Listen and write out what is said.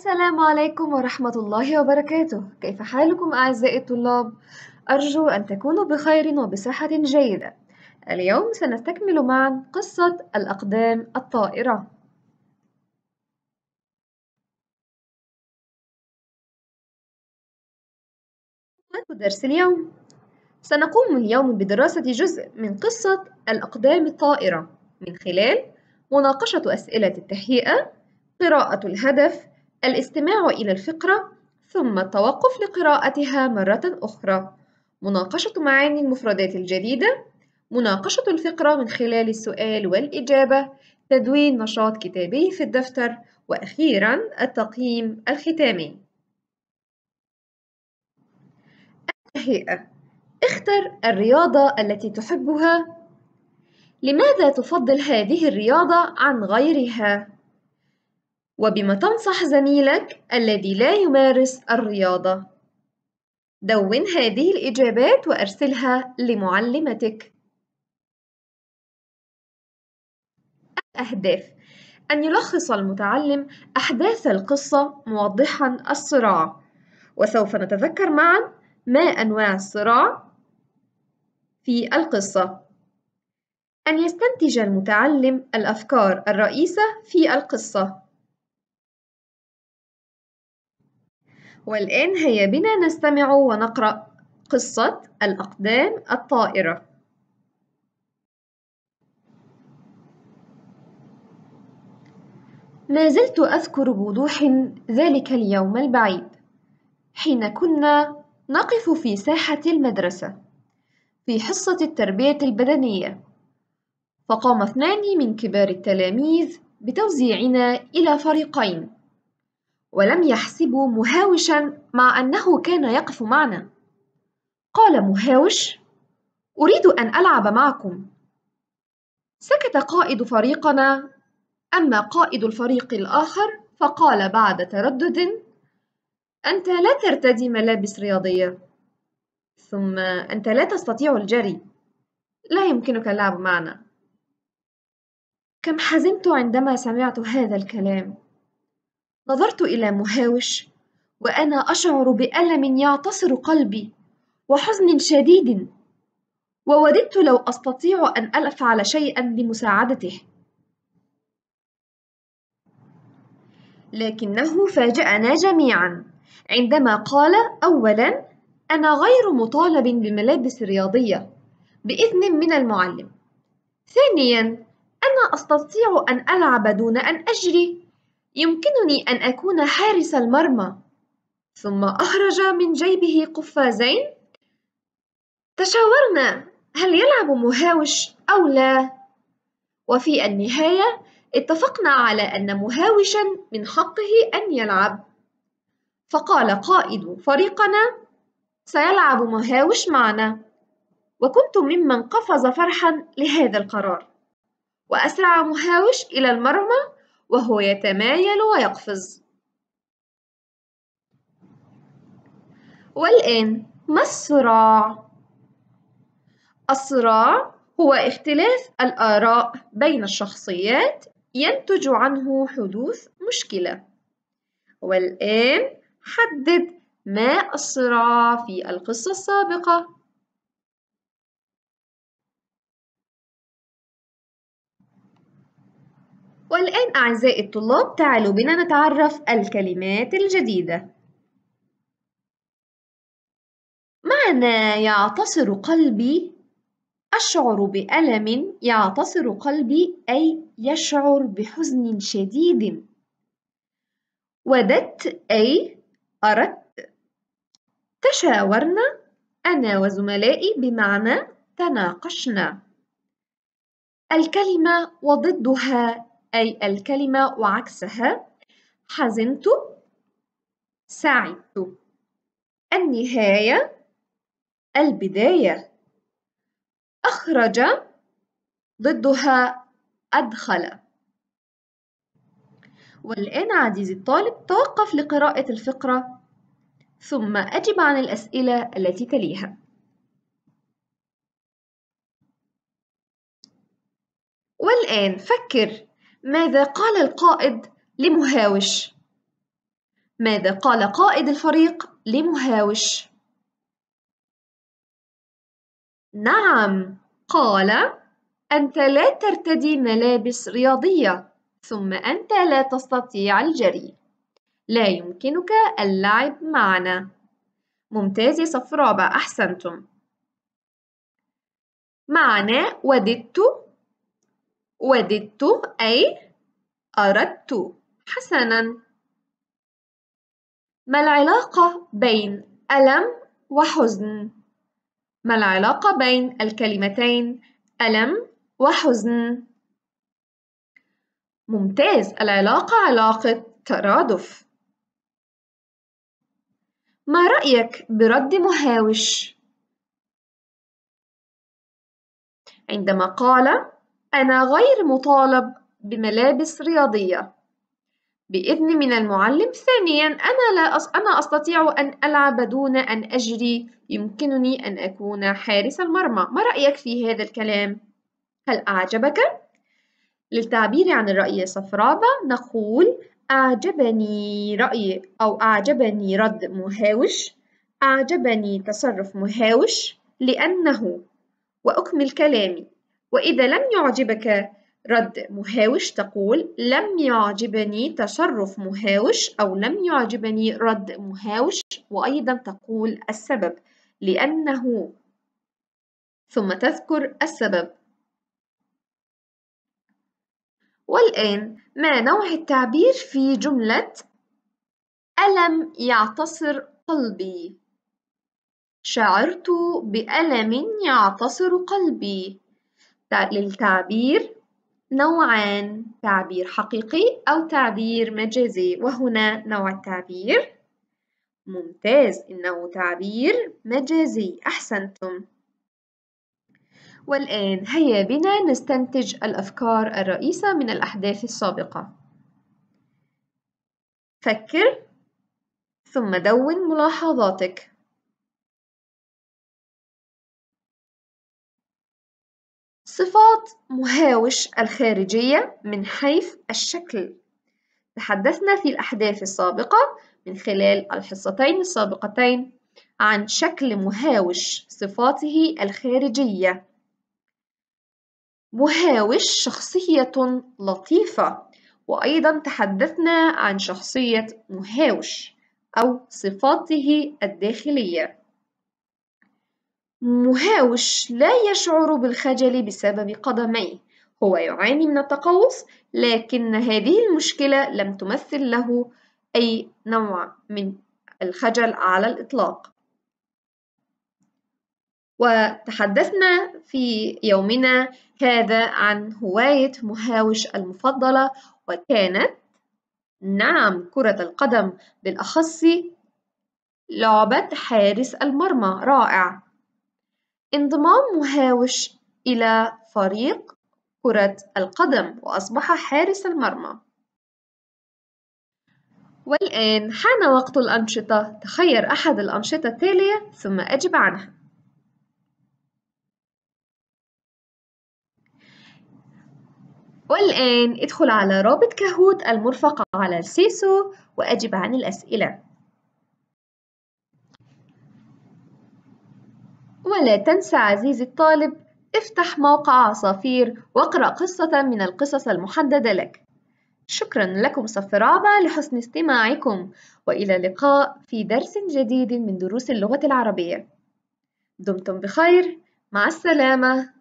السلام عليكم ورحمة الله وبركاته كيف حالكم أعزائي الطلاب؟ أرجو أن تكونوا بخير وبصحة جيدة اليوم سنستكمل معا قصة الأقدام الطائرة درس اليوم سنقوم اليوم بدراسة جزء من قصة الأقدام الطائرة من خلال مناقشة أسئلة التهيئة قراءة الهدف الاستماع إلى الفقرة ثم التوقف لقراءتها مرة أخرى مناقشة معاني المفردات الجديدة مناقشة الفقرة من خلال السؤال والإجابة تدوين نشاط كتابي في الدفتر وأخيرا التقييم الختامي التهيئة اختر الرياضة التي تحبها لماذا تفضل هذه الرياضة عن غيرها؟ وبما تنصح زميلك الذي لا يمارس الرياضة؟ دون هذه الإجابات وأرسلها لمعلمتك. الأهداف أن يلخص المتعلم أحداث القصة موضحًا الصراع، وسوف نتذكر معًا ما أنواع الصراع في القصة. أن يستنتج المتعلم الأفكار الرئيسة في القصة. والآن هيا بنا نستمع ونقرأ قصة الأقدام الطائرة ما زلت أذكر بوضوح ذلك اليوم البعيد حين كنا نقف في ساحة المدرسة في حصة التربية البدنية فقام اثنان من كبار التلاميذ بتوزيعنا إلى فريقين ولم يحسبوا مهاوشا مع أنه كان يقف معنا قال مهاوش أريد أن ألعب معكم سكت قائد فريقنا أما قائد الفريق الآخر فقال بعد تردد أنت لا ترتدي ملابس رياضية ثم أنت لا تستطيع الجري لا يمكنك اللعب معنا كم حزنت عندما سمعت هذا الكلام نظرت إلى مهاوش وأنا أشعر بألم يعتصر قلبي وحزن شديد ووددت لو أستطيع أن أفعل شيئا لمساعدته لكنه فاجأنا جميعا عندما قال أولا أنا غير مطالب بملابس رياضية بإذن من المعلم ثانيا أنا أستطيع أن ألعب دون أن أجري يمكنني أن أكون حارس المرمى ثم أخرج من جيبه قفازين تشاورنا هل يلعب مهاوش أو لا وفي النهاية اتفقنا على أن مهاوشا من حقه أن يلعب فقال قائد فريقنا سيلعب مهاوش معنا وكنت ممن قفز فرحا لهذا القرار وأسرع مهاوش إلى المرمى وهو يتمايل ويقفز والآن ما الصراع؟ الصراع هو اختلاف الآراء بين الشخصيات ينتج عنه حدوث مشكلة والآن حدد ما الصراع في القصة السابقة والآن أعزائي الطلاب تعالوا بنا نتعرف الكلمات الجديدة معنى يعتصر قلبي أشعر بألم يعتصر قلبي أي يشعر بحزن شديد وددت أي أردت تشاورنا أنا وزملائي بمعنى تناقشنا الكلمة وضدها أي الكلمة وعكسها حزنت سعدت النهاية البداية أخرج ضدها أدخل والآن عزيزي الطالب توقف لقراءة الفقرة ثم أجب عن الأسئلة التي تليها والآن فكر ماذا قال القائد لمهاوش ماذا قال قائد الفريق لمهاوش نعم قال انت لا ترتدي ملابس رياضيه ثم انت لا تستطيع الجري لا يمكنك اللعب معنا ممتاز يا صف رابع احسنتم معنا وددت وددت أي أردت حسنا ما العلاقة بين ألم وحزن؟ ما العلاقة بين الكلمتين ألم وحزن؟ ممتاز العلاقة علاقة ترادف ما رأيك برد مهاوش؟ عندما قال أنا غير مطالب بملابس رياضية بإذن من المعلم ثانيا أنا, لا أص... أنا أستطيع أن ألعب دون أن أجري يمكنني أن أكون حارس المرمى ما رأيك في هذا الكلام؟ هل أعجبك؟ للتعبير عن الرأي صفرابة نقول أعجبني رأي أو أعجبني رد مهاوش أعجبني تصرف مهاوش لأنه وأكمل كلامي وإذا لم يعجبك رد مهاوش تقول لم يعجبني تصرف مهاوش أو لم يعجبني رد مهاوش وأيضا تقول السبب لأنه ثم تذكر السبب والآن ما نوع التعبير في جملة ألم يعتصر قلبي شعرت بألم يعتصر قلبي للتعبير نوعان تعبير حقيقي أو تعبير مجازي وهنا نوع التعبير ممتاز إنه تعبير مجازي أحسنتم والآن هيا بنا نستنتج الأفكار الرئيسة من الأحداث السابقة فكر ثم دون ملاحظاتك صفات مهاوش الخارجية من حيث الشكل تحدثنا في الأحداث السابقة من خلال الحصتين السابقتين عن شكل مهاوش صفاته الخارجية مهاوش شخصية لطيفة وأيضا تحدثنا عن شخصية مهاوش أو صفاته الداخلية مهاوش لا يشعر بالخجل بسبب قدميه هو يعاني من التقوس لكن هذه المشكلة لم تمثل له أي نوع من الخجل على الإطلاق وتحدثنا في يومنا هذا عن هواية مهاوش المفضلة وكانت نعم كرة القدم بالأخص لعبة حارس المرمى رائع انضمام مهاوش إلى فريق كرة القدم وأصبح حارس المرمى والآن حان وقت الأنشطة تخير أحد الأنشطة التالية ثم أجب عنها والآن ادخل على رابط كهوت المرفق على السيسو وأجب عن الأسئلة ولا تنسى عزيزي الطالب افتح موقع عصافير واقرأ قصة من القصص المحددة لك شكرا لكم صف رابع لحسن استماعكم وإلى اللقاء في درس جديد من دروس اللغة العربية دمتم بخير مع السلامة